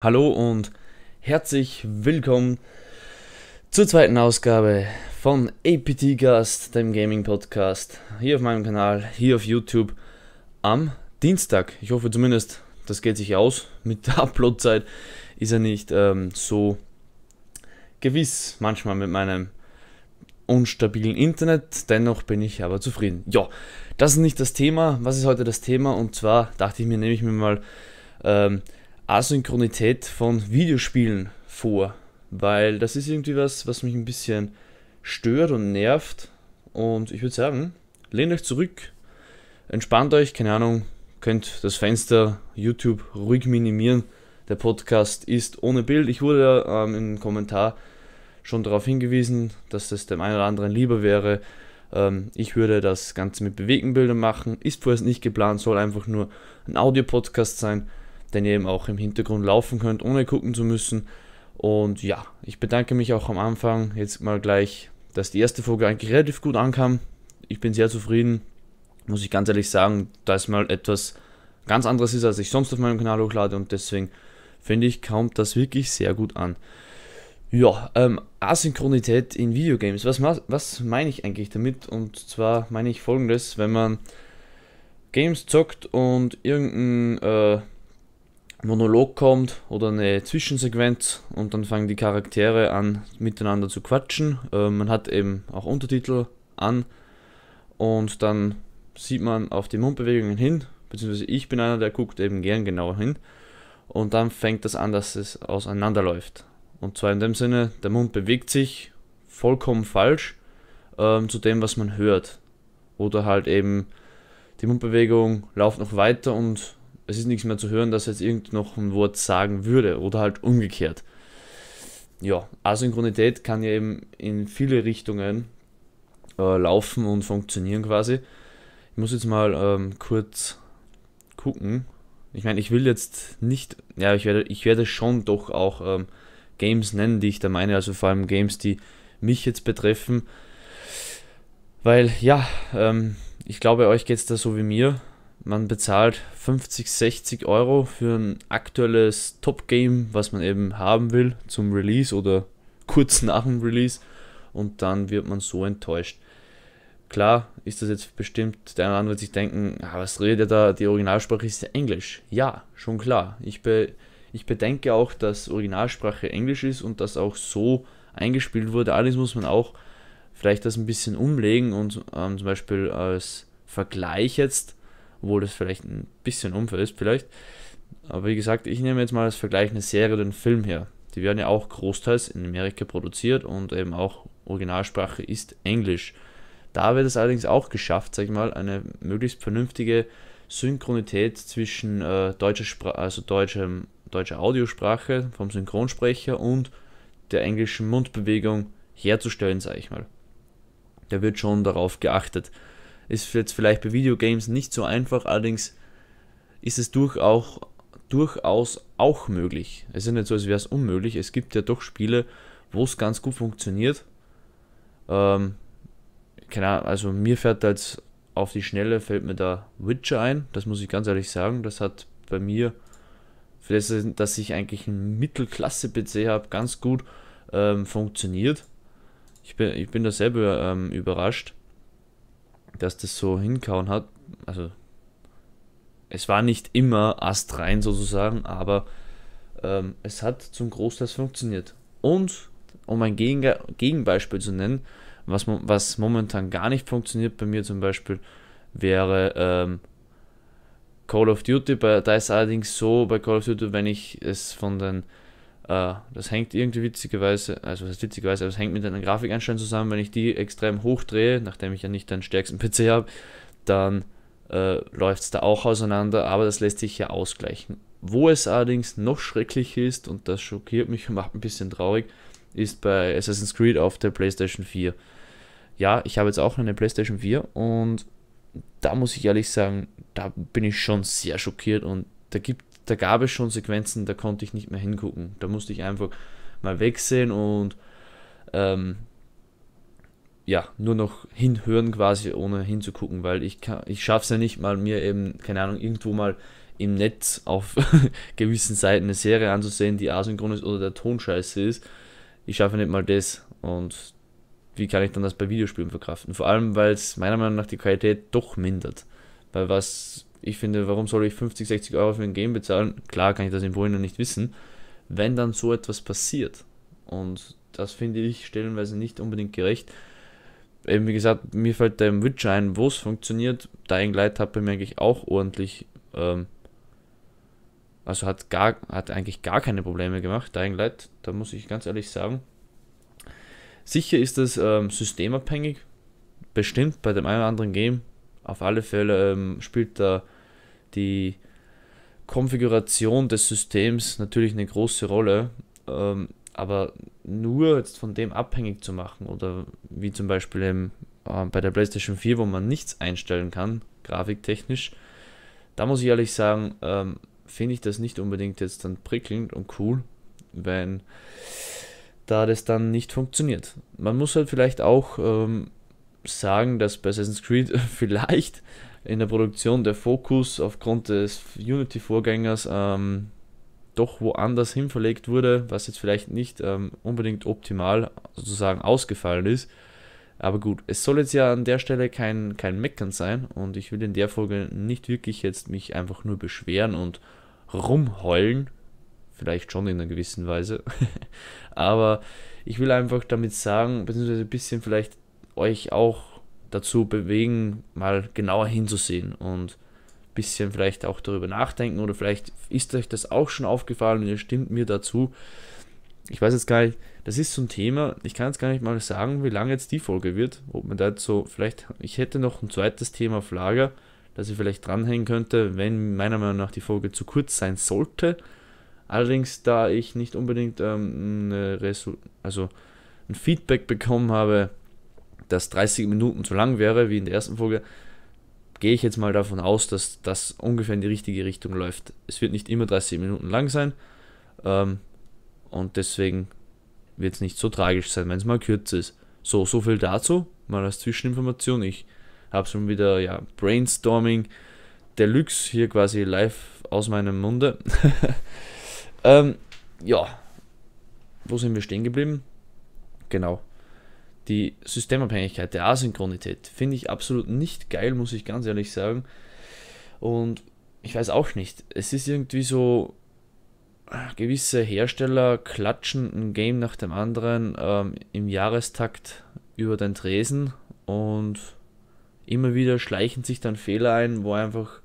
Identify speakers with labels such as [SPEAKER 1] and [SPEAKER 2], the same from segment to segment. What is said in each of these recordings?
[SPEAKER 1] Hallo und herzlich willkommen zur zweiten Ausgabe von APT Gast, dem Gaming Podcast, hier auf meinem Kanal, hier auf YouTube am Dienstag. Ich hoffe zumindest, das geht sich aus. Mit der Uploadzeit ist er nicht ähm, so gewiss, manchmal mit meinem unstabilen Internet, dennoch bin ich aber zufrieden. Ja, das ist nicht das Thema. Was ist heute das Thema? Und zwar dachte ich mir, nehme ich mir mal ähm, Asynchronität von Videospielen vor, weil das ist irgendwie was, was mich ein bisschen stört und nervt. Und ich würde sagen, lehnt euch zurück, entspannt euch, keine Ahnung, könnt das Fenster YouTube ruhig minimieren. Der Podcast ist ohne Bild. Ich wurde ähm, im Kommentar schon darauf hingewiesen, dass das dem einen oder anderen lieber wäre. Ähm, ich würde das Ganze mit bewegten Bildern machen. Ist vorerst nicht geplant, soll einfach nur ein Audiopodcast sein den ihr eben auch im Hintergrund laufen könnt, ohne gucken zu müssen. Und ja, ich bedanke mich auch am Anfang jetzt mal gleich, dass die erste Folge eigentlich relativ gut ankam. Ich bin sehr zufrieden, muss ich ganz ehrlich sagen, da es mal etwas ganz anderes ist, als ich sonst auf meinem Kanal hochlade und deswegen finde ich, kommt das wirklich sehr gut an. Ja, ähm, Asynchronität in Videogames. Was, was meine ich eigentlich damit? Und zwar meine ich folgendes, wenn man Games zockt und irgendein äh, Monolog kommt oder eine Zwischensequenz und dann fangen die Charaktere an miteinander zu quatschen. Ähm, man hat eben auch Untertitel an und dann sieht man auf die Mundbewegungen hin, beziehungsweise ich bin einer, der guckt eben gern genauer hin und dann fängt das an, dass es auseinanderläuft. Und zwar in dem Sinne, der Mund bewegt sich vollkommen falsch ähm, zu dem, was man hört. Oder halt eben die Mundbewegung läuft noch weiter und es ist nichts mehr zu hören, dass er jetzt irgend noch ein Wort sagen würde oder halt umgekehrt. Ja, Asynchronität kann ja eben in viele Richtungen äh, laufen und funktionieren quasi. Ich muss jetzt mal ähm, kurz gucken. Ich meine, ich will jetzt nicht, ja, ich werde, ich werde schon doch auch ähm, Games nennen, die ich da meine, also vor allem Games, die mich jetzt betreffen. Weil ja, ähm, ich glaube, euch geht es da so wie mir man bezahlt 50, 60 Euro für ein aktuelles Top-Game, was man eben haben will zum Release oder kurz nach dem Release und dann wird man so enttäuscht. Klar ist das jetzt bestimmt, der eine oder andere wird sich denken, ah, was redet ihr da, die Originalsprache ist ja Englisch. Ja, schon klar. Ich, be ich bedenke auch, dass Originalsprache Englisch ist und das auch so eingespielt wurde. Allerdings muss man auch vielleicht das ein bisschen umlegen und ähm, zum Beispiel als Vergleich jetzt obwohl das vielleicht ein bisschen unfair ist, vielleicht. Aber wie gesagt, ich nehme jetzt mal als Vergleich eine Serie oder einen Film her. Die werden ja auch großteils in Amerika produziert und eben auch Originalsprache ist Englisch. Da wird es allerdings auch geschafft, sag ich mal, eine möglichst vernünftige Synchronität zwischen äh, deutscher Sprache, also deutschem, deutscher Audiosprache vom Synchronsprecher und der englischen Mundbewegung herzustellen, sage ich mal. Da wird schon darauf geachtet. Ist jetzt vielleicht bei Videogames nicht so einfach, allerdings ist es durchaus, durchaus auch möglich. Es ist nicht so, als wäre es unmöglich. Es gibt ja doch Spiele, wo es ganz gut funktioniert. Ähm, keine Ahnung, also mir fährt als auf die Schnelle fällt mir da Witcher ein. Das muss ich ganz ehrlich sagen. Das hat bei mir, für das, dass ich eigentlich einen Mittelklasse-PC habe, ganz gut ähm, funktioniert. Ich bin, ich bin da selber ähm, überrascht dass das so hinkauen hat. Also, es war nicht immer astrein sozusagen, aber ähm, es hat zum Großteil funktioniert. Und, um ein Gegen Gegenbeispiel zu nennen, was, was momentan gar nicht funktioniert bei mir zum Beispiel, wäre ähm, Call of Duty. Bei, da ist allerdings so, bei Call of Duty, wenn ich es von den äh, das hängt irgendwie witzigerweise, also was heißt witzigerweise, aber es hängt mit einer Grafikeinstellung zusammen. Wenn ich die extrem hoch drehe, nachdem ich ja nicht den stärksten PC habe, dann äh, läuft es da auch auseinander, aber das lässt sich ja ausgleichen. Wo es allerdings noch schrecklich ist, und das schockiert mich und macht ein bisschen traurig, ist bei Assassin's Creed auf der PlayStation 4. Ja, ich habe jetzt auch eine PlayStation 4 und da muss ich ehrlich sagen, da bin ich schon sehr schockiert und da gibt da gab es schon Sequenzen, da konnte ich nicht mehr hingucken. Da musste ich einfach mal wegsehen und ähm, ja, nur noch hinhören quasi, ohne hinzugucken, weil ich, kann, ich schaffe es ja nicht mal, mir eben, keine Ahnung, irgendwo mal im Netz auf gewissen Seiten eine Serie anzusehen, die asynchron ist oder der Ton scheiße ist. Ich schaffe nicht mal das. Und wie kann ich dann das bei Videospielen verkraften? Vor allem, weil es meiner Meinung nach die Qualität doch mindert. Weil was ich finde, warum soll ich 50, 60 Euro für ein Game bezahlen? Klar kann ich das im Wohnen nicht wissen, wenn dann so etwas passiert. Und das finde ich stellenweise nicht unbedingt gerecht. Eben wie gesagt, mir fällt der Witcher ein, wo es funktioniert. Dying Light hat bei mir eigentlich auch ordentlich, ähm, also hat, gar, hat eigentlich gar keine Probleme gemacht. Dying Light, da muss ich ganz ehrlich sagen. Sicher ist das ähm, systemabhängig, bestimmt bei dem einen oder anderen Game auf alle Fälle ähm, spielt da die Konfiguration des Systems natürlich eine große Rolle. Ähm, aber nur jetzt von dem abhängig zu machen oder wie zum Beispiel eben, äh, bei der PlayStation 4, wo man nichts einstellen kann, grafiktechnisch, da muss ich ehrlich sagen, ähm, finde ich das nicht unbedingt jetzt dann prickelnd und cool, wenn da das dann nicht funktioniert. Man muss halt vielleicht auch ähm, sagen, dass bei Assassin's Creed vielleicht in der Produktion der Fokus aufgrund des Unity-Vorgängers ähm, doch woanders hin verlegt wurde, was jetzt vielleicht nicht ähm, unbedingt optimal sozusagen ausgefallen ist. Aber gut, es soll jetzt ja an der Stelle kein, kein Meckern sein und ich will in der Folge nicht wirklich jetzt mich einfach nur beschweren und rumheulen. Vielleicht schon in einer gewissen Weise. Aber ich will einfach damit sagen, beziehungsweise ein bisschen vielleicht euch auch dazu bewegen, mal genauer hinzusehen und ein bisschen vielleicht auch darüber nachdenken oder vielleicht ist euch das auch schon aufgefallen und ihr stimmt mir dazu. Ich weiß jetzt gar nicht, das ist so ein Thema, ich kann jetzt gar nicht mal sagen, wie lange jetzt die Folge wird, ob man da jetzt so, vielleicht, ich hätte noch ein zweites Thema auf Lager, das ich vielleicht dranhängen könnte, wenn meiner Meinung nach die Folge zu kurz sein sollte. Allerdings, da ich nicht unbedingt ähm, also ein Feedback bekommen habe, dass 30 Minuten zu lang wäre, wie in der ersten Folge, gehe ich jetzt mal davon aus, dass das ungefähr in die richtige Richtung läuft. Es wird nicht immer 30 Minuten lang sein ähm, und deswegen wird es nicht so tragisch sein, wenn es mal kürzer ist. So, so viel dazu, mal als Zwischeninformation. Ich habe schon wieder ja, Brainstorming Deluxe hier quasi live aus meinem Munde. ähm, ja, wo sind wir stehen geblieben? Genau die Systemabhängigkeit, der Asynchronität finde ich absolut nicht geil, muss ich ganz ehrlich sagen. Und ich weiß auch nicht, es ist irgendwie so, äh, gewisse Hersteller klatschen ein Game nach dem anderen ähm, im Jahrestakt über den Tresen und immer wieder schleichen sich dann Fehler ein, wo einfach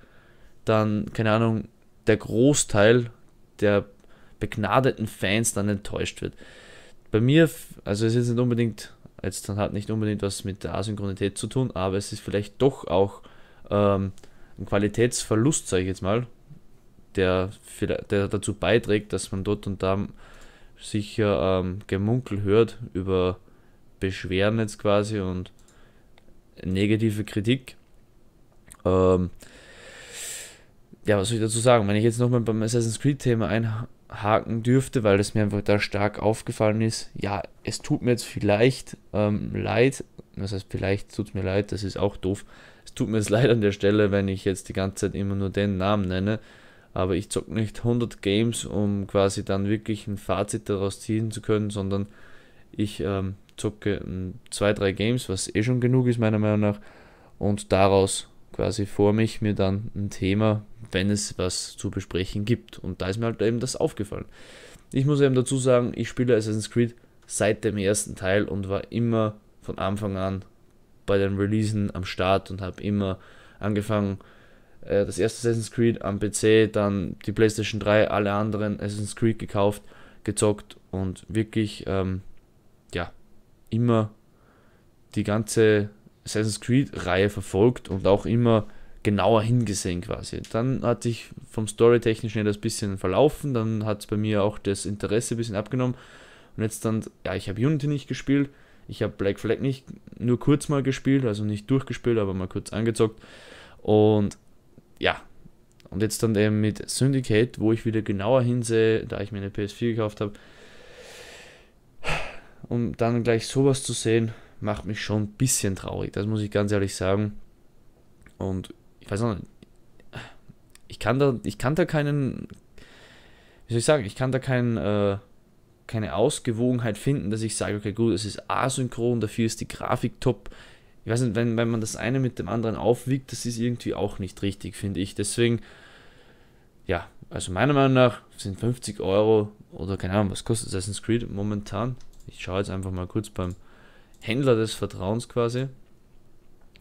[SPEAKER 1] dann, keine Ahnung, der Großteil der begnadeten Fans dann enttäuscht wird. Bei mir, also es ist nicht unbedingt Jetzt dann hat nicht unbedingt was mit der Asynchronität zu tun, aber es ist vielleicht doch auch ähm, ein Qualitätsverlust, sage ich jetzt mal, der, der dazu beiträgt, dass man dort und da sicher ähm, Gemunkel hört über Beschwerden jetzt quasi und negative Kritik. Ähm, ja, was soll ich dazu sagen? Wenn ich jetzt nochmal beim Assassin's Creed-Thema ein, haken dürfte, weil es mir einfach da stark aufgefallen ist. Ja, es tut mir jetzt vielleicht ähm, leid, das heißt, vielleicht tut es mir leid, das ist auch doof. Es tut mir jetzt leid an der Stelle, wenn ich jetzt die ganze Zeit immer nur den Namen nenne, aber ich zocke nicht 100 Games, um quasi dann wirklich ein Fazit daraus ziehen zu können, sondern ich ähm, zocke 2-3 hm, Games, was eh schon genug ist meiner Meinung nach, und daraus quasi vor mich mir dann ein Thema, wenn es was zu besprechen gibt. Und da ist mir halt eben das aufgefallen. Ich muss eben dazu sagen, ich spiele Assassin's Creed seit dem ersten Teil und war immer von Anfang an bei den Releasen am Start und habe immer angefangen, äh, das erste Assassin's Creed am PC, dann die PlayStation 3, alle anderen Assassin's Creed gekauft, gezockt und wirklich, ähm, ja, immer die ganze Assassin's Creed-Reihe verfolgt und auch immer genauer hingesehen quasi. Dann hat sich vom Story-Technisch her das bisschen verlaufen, dann hat es bei mir auch das Interesse ein bisschen abgenommen. Und jetzt dann, ja, ich habe Unity nicht gespielt, ich habe Black Flag nicht nur kurz mal gespielt, also nicht durchgespielt, aber mal kurz angezockt. Und ja, und jetzt dann eben mit Syndicate, wo ich wieder genauer hinsehe, da ich mir eine PS4 gekauft habe, um dann gleich sowas zu sehen, macht mich schon ein bisschen traurig, das muss ich ganz ehrlich sagen. Und ich weiß noch nicht, ich kann da, ich kann da keinen, wie soll ich sagen, ich kann da keinen, äh, keine Ausgewogenheit finden, dass ich sage, okay, gut, es ist asynchron, dafür ist die Grafik top. Ich weiß nicht, wenn, wenn man das eine mit dem anderen aufwiegt, das ist irgendwie auch nicht richtig, finde ich. Deswegen, ja, also meiner Meinung nach sind 50 Euro oder keine Ahnung, was kostet Assassin's Creed momentan? Ich schaue jetzt einfach mal kurz beim Händler des Vertrauens quasi,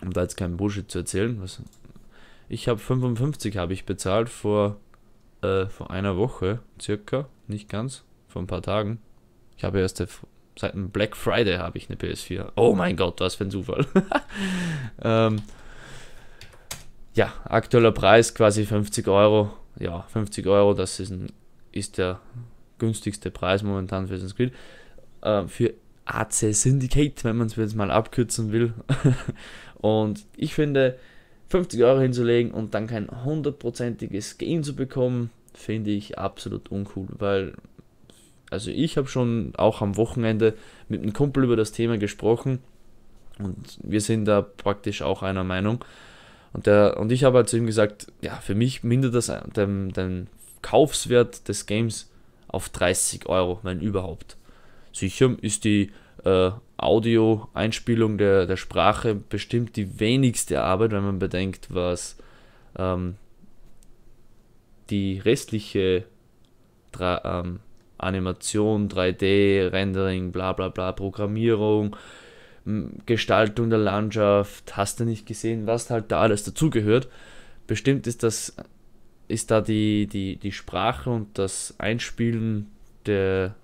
[SPEAKER 1] um da jetzt keinen Bullshit zu erzählen. Was, ich habe 55 habe ich bezahlt vor, äh, vor einer Woche circa, nicht ganz, vor ein paar Tagen. Ich habe erst seit dem Black Friday habe ich eine PS4. Oh mein Gott, was für ein Zufall. ähm, ja, aktueller Preis quasi 50 Euro. Ja, 50 Euro, das ist, ein, ist der günstigste Preis momentan für Assassin's Creed. Äh, für AC Syndicate, wenn man es jetzt mal abkürzen will. und ich finde, 50 Euro hinzulegen und dann kein hundertprozentiges Gain zu bekommen, finde ich absolut uncool, weil also ich habe schon auch am Wochenende mit einem Kumpel über das Thema gesprochen und wir sind da praktisch auch einer Meinung. Und, der, und ich habe halt zu ihm gesagt, ja, für mich mindert das äh, den, den Kaufswert des Games auf 30 Euro, wenn überhaupt. Sicher ist die äh, Audio-Einspielung der, der Sprache bestimmt die wenigste Arbeit, wenn man bedenkt, was ähm, die restliche Dra ähm, Animation, 3D, Rendering, bla bla bla, Programmierung, Gestaltung der Landschaft, hast du nicht gesehen, was halt da alles dazugehört. Bestimmt ist das, ist da die, die, die Sprache und das Einspielen der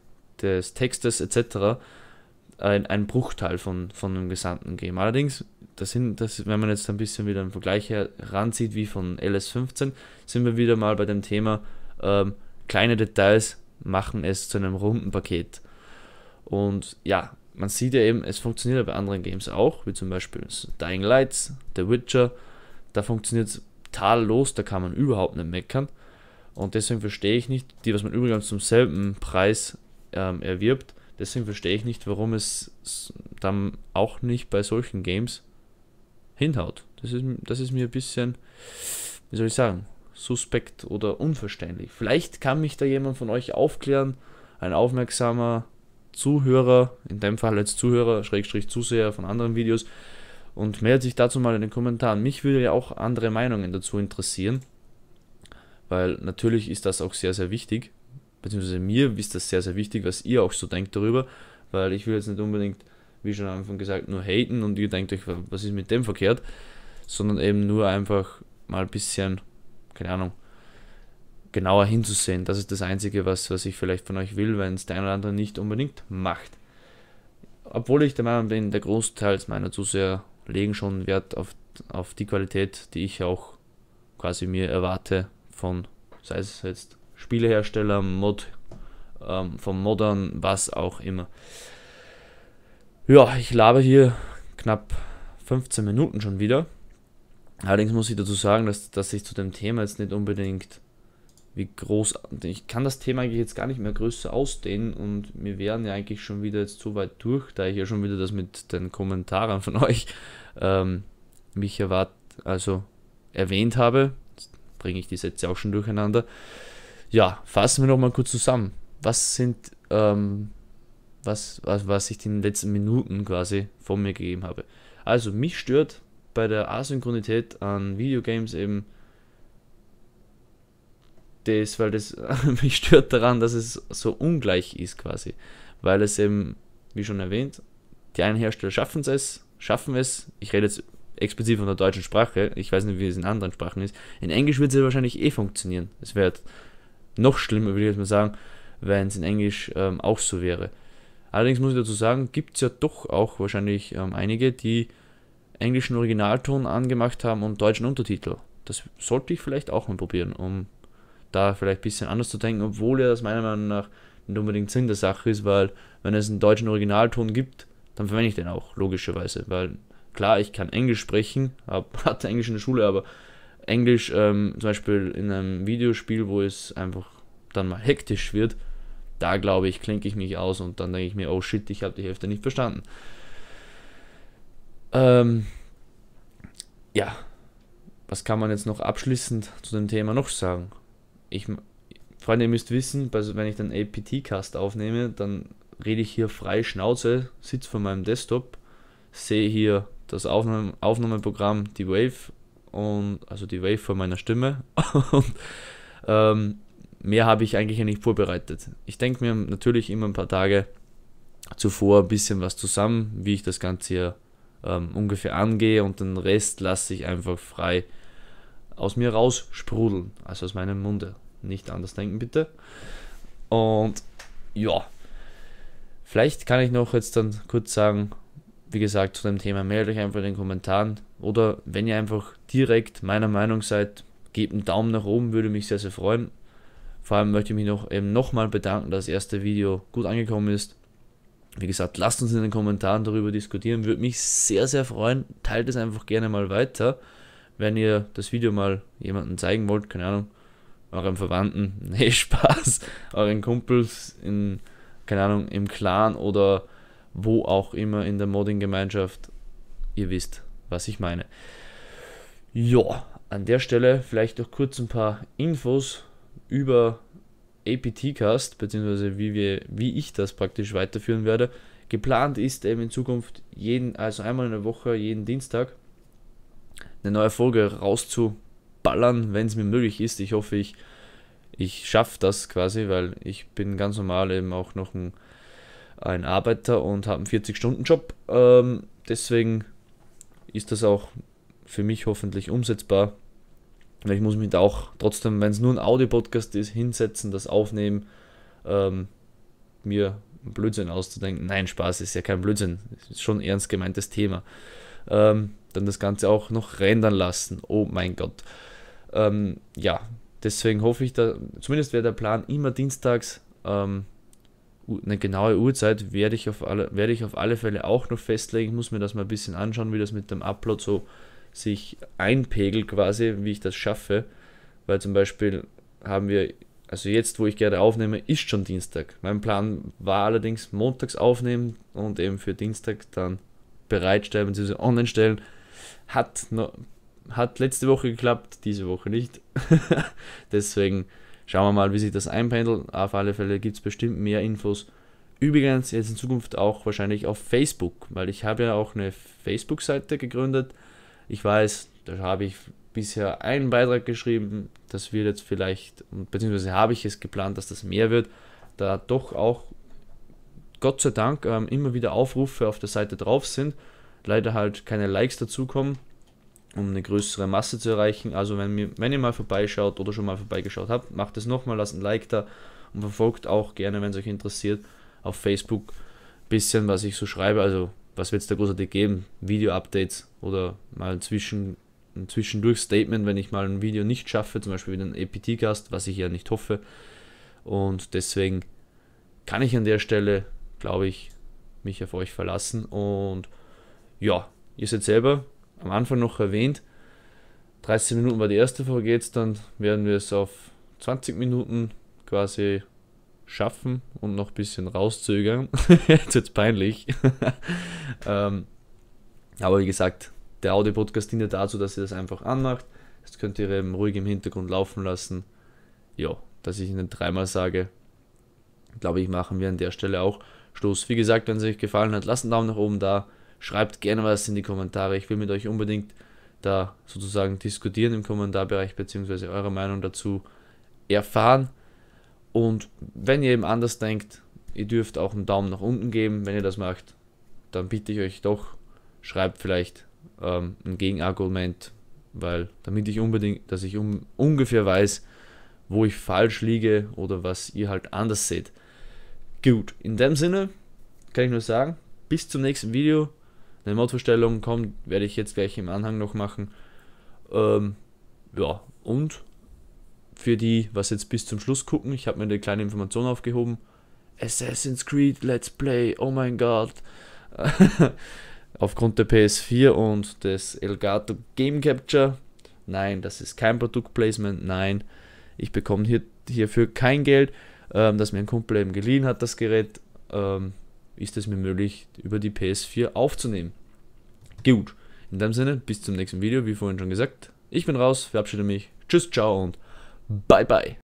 [SPEAKER 1] des Textes etc. Ein, ein Bruchteil von, von dem gesamten Game. Allerdings, das sind, das, wenn man jetzt ein bisschen wieder einen Vergleich heranzieht wie von LS15, sind wir wieder mal bei dem Thema, ähm, kleine Details machen es zu einem runden Paket. Und ja, man sieht ja eben, es funktioniert ja bei anderen Games auch, wie zum Beispiel Dying Lights, The Witcher, da funktioniert es tadellos, da kann man überhaupt nicht meckern. Und deswegen verstehe ich nicht, die, was man übrigens zum selben Preis ähm, erwirbt. Deswegen verstehe ich nicht, warum es dann auch nicht bei solchen Games hinhaut. Das ist, das ist mir ein bisschen, wie soll ich sagen, suspekt oder unverständlich. Vielleicht kann mich da jemand von euch aufklären, ein aufmerksamer Zuhörer, in dem Fall als Zuhörer, Schrägstrich Zuseher von anderen Videos, und meldet sich dazu mal in den Kommentaren. Mich würde ja auch andere Meinungen dazu interessieren, weil natürlich ist das auch sehr, sehr wichtig beziehungsweise mir ist das sehr, sehr wichtig, was ihr auch so denkt darüber, weil ich will jetzt nicht unbedingt, wie schon am Anfang gesagt, nur haten und ihr denkt euch, was ist mit dem verkehrt, sondern eben nur einfach mal ein bisschen, keine Ahnung, genauer hinzusehen. Das ist das Einzige, was, was ich vielleicht von euch will, wenn es der eine oder andere nicht unbedingt macht. Obwohl ich der Meinung bin, der Großteil meiner Zuseher legen schon Wert auf, auf die Qualität, die ich auch quasi mir erwarte von, sei es jetzt Spielehersteller, Mod, ähm, vom Modern, was auch immer. Ja, ich labe hier knapp 15 Minuten schon wieder. Allerdings muss ich dazu sagen, dass, dass ich zu dem Thema jetzt nicht unbedingt wie groß. Ich kann das Thema eigentlich jetzt gar nicht mehr größer ausdehnen und wir wären ja eigentlich schon wieder jetzt so weit durch, da ich ja schon wieder das mit den Kommentaren von euch ähm, mich erwart, also erwähnt habe. Jetzt bringe ich die Sätze auch schon durcheinander. Ja, fassen wir nochmal kurz zusammen. Was sind, ähm, was, was, was ich in den letzten Minuten quasi von mir gegeben habe. Also, mich stört bei der Asynchronität an Videogames eben das, weil das mich stört daran, dass es so ungleich ist quasi. Weil es eben, wie schon erwähnt, die einen Hersteller schaffen es, schaffen es. Ich rede jetzt explizit von der deutschen Sprache, ich weiß nicht, wie es in anderen Sprachen ist. In Englisch wird es ja wahrscheinlich eh funktionieren. Es wird noch schlimmer würde ich jetzt mal sagen, wenn es in Englisch ähm, auch so wäre. Allerdings muss ich dazu sagen, gibt es ja doch auch wahrscheinlich ähm, einige, die englischen Originalton angemacht haben und deutschen Untertitel. Das sollte ich vielleicht auch mal probieren, um da vielleicht ein bisschen anders zu denken, obwohl ja das meiner Meinung nach nicht unbedingt Sinn der Sache ist, weil wenn es einen deutschen Originalton gibt, dann verwende ich den auch, logischerweise. Weil klar, ich kann Englisch sprechen, hab, hatte Englisch in der Schule, aber Englisch ähm, zum Beispiel in einem Videospiel, wo es einfach dann mal hektisch wird, da glaube ich, klinke ich mich aus und dann denke ich mir, oh shit, ich habe die Hälfte nicht verstanden. Ähm, ja, was kann man jetzt noch abschließend zu dem Thema noch sagen? Ich, Freunde, ihr müsst wissen, wenn ich dann APT-Cast aufnehme, dann rede ich hier frei Schnauze, sitze vor meinem Desktop, sehe hier das Aufnahme Aufnahmeprogramm, die Wave und also die Wave Waveform meiner Stimme. und ähm, mehr habe ich eigentlich nicht vorbereitet. Ich denke mir natürlich immer ein paar Tage zuvor ein bisschen was zusammen, wie ich das Ganze hier ähm, ungefähr angehe und den Rest lasse ich einfach frei aus mir raus sprudeln, also aus meinem Munde. Nicht anders denken bitte. Und ja, vielleicht kann ich noch jetzt dann kurz sagen, wie gesagt, zu dem Thema meldet euch einfach in den Kommentaren. Oder wenn ihr einfach direkt meiner Meinung seid, gebt einen Daumen nach oben, würde mich sehr, sehr freuen. Vor allem möchte ich mich noch eben nochmal bedanken, dass das erste Video gut angekommen ist. Wie gesagt, lasst uns in den Kommentaren darüber diskutieren, würde mich sehr, sehr freuen. Teilt es einfach gerne mal weiter, wenn ihr das Video mal jemandem zeigen wollt, keine Ahnung, euren Verwandten, nee, Spaß, euren Kumpels in, keine Ahnung, im Clan oder wo auch immer in der Modding-Gemeinschaft. Ihr wisst, was ich meine. Ja, an der Stelle vielleicht noch kurz ein paar Infos über APTcast, beziehungsweise wie, wir, wie ich das praktisch weiterführen werde. Geplant ist eben in Zukunft jeden, also einmal in der Woche, jeden Dienstag, eine neue Folge rauszuballern, wenn es mir möglich ist. Ich hoffe, ich, ich schaffe das quasi, weil ich bin ganz normal eben auch noch ein ein Arbeiter und habe einen 40-Stunden-Job. Ähm, deswegen ist das auch für mich hoffentlich umsetzbar. Ich muss mich da auch trotzdem, wenn es nur ein Audio-Podcast ist, hinsetzen, das aufnehmen, ähm, mir Blödsinn auszudenken. Nein, Spaß ist ja kein Blödsinn. Es ist schon ein ernst gemeintes Thema. Ähm, dann das Ganze auch noch rendern lassen. Oh mein Gott. Ähm, ja, deswegen hoffe ich, da, zumindest wäre der Plan immer dienstags. Ähm, eine genaue Uhrzeit werde ich, auf alle, werde ich auf alle Fälle auch noch festlegen. Ich muss mir das mal ein bisschen anschauen, wie das mit dem Upload so sich einpegelt quasi, wie ich das schaffe. Weil zum Beispiel haben wir, also jetzt, wo ich gerade aufnehme, ist schon Dienstag. Mein Plan war allerdings montags aufnehmen und eben für Dienstag dann bereitstellen bzw. online stellen. Hat, hat letzte Woche geklappt, diese Woche nicht. Deswegen Schauen wir mal, wie sich das einpendelt. Auf alle Fälle gibt es bestimmt mehr Infos. Übrigens jetzt in Zukunft auch wahrscheinlich auf Facebook, weil ich habe ja auch eine Facebook-Seite gegründet. Ich weiß, da habe ich bisher einen Beitrag geschrieben. Das wird jetzt vielleicht, beziehungsweise habe ich es geplant, dass das mehr wird. Da doch auch, Gott sei Dank, ähm, immer wieder Aufrufe auf der Seite drauf sind. Leider halt keine Likes dazukommen um eine größere Masse zu erreichen. Also wenn, mir, wenn ihr mal vorbeischaut oder schon mal vorbeigeschaut habt, macht es nochmal, lasst ein Like da und verfolgt auch gerne, wenn es euch interessiert, auf Facebook ein bisschen, was ich so schreibe. Also was wird es da großartig geben? Video-Updates oder mal zwischen, zwischendurch Statement, wenn ich mal ein Video nicht schaffe, zum Beispiel wieder ein EPT-Gast, was ich ja nicht hoffe. Und deswegen kann ich an der Stelle, glaube ich, mich auf euch verlassen. Und ja, ihr seid selber am Anfang noch erwähnt. 30 Minuten war die erste Folge, jetzt dann werden wir es auf 20 Minuten quasi schaffen und noch ein bisschen rauszögern. jetzt wird es peinlich. ähm, aber wie gesagt, der Audio-Podcast dient ja dazu, dass ihr das einfach anmacht. Jetzt könnt ihr eben ruhig im Hintergrund laufen lassen. Ja, dass ich Ihnen dreimal sage, glaube ich, machen wir an der Stelle auch Schluss. Wie gesagt, wenn es euch gefallen hat, lasst einen Daumen nach oben da. Schreibt gerne was in die Kommentare. Ich will mit euch unbedingt da sozusagen diskutieren im Kommentarbereich, beziehungsweise eure Meinung dazu erfahren. Und wenn ihr eben anders denkt, ihr dürft auch einen Daumen nach unten geben. Wenn ihr das macht, dann bitte ich euch doch, schreibt vielleicht ähm, ein Gegenargument, weil damit ich unbedingt, dass ich um, ungefähr weiß, wo ich falsch liege oder was ihr halt anders seht. Gut, in dem Sinne kann ich nur sagen, bis zum nächsten Video eine Mottostellung kommt, werde ich jetzt gleich im Anhang noch machen. Ähm, ja, und für die, was jetzt bis zum Schluss gucken, ich habe mir eine kleine Information aufgehoben. Assassin's Creed Let's Play, oh mein Gott. Aufgrund der PS4 und des Elgato Game Capture. Nein, das ist kein Produktplacement, nein. Ich bekomme hier, hierfür kein Geld, ähm, das mir ein Kumpel eben geliehen hat, das Gerät. Ähm, ist es mir möglich, über die PS4 aufzunehmen. Gut, in dem Sinne, bis zum nächsten Video, wie vorhin schon gesagt. Ich bin raus, verabschiede mich. Tschüss, ciao und bye bye.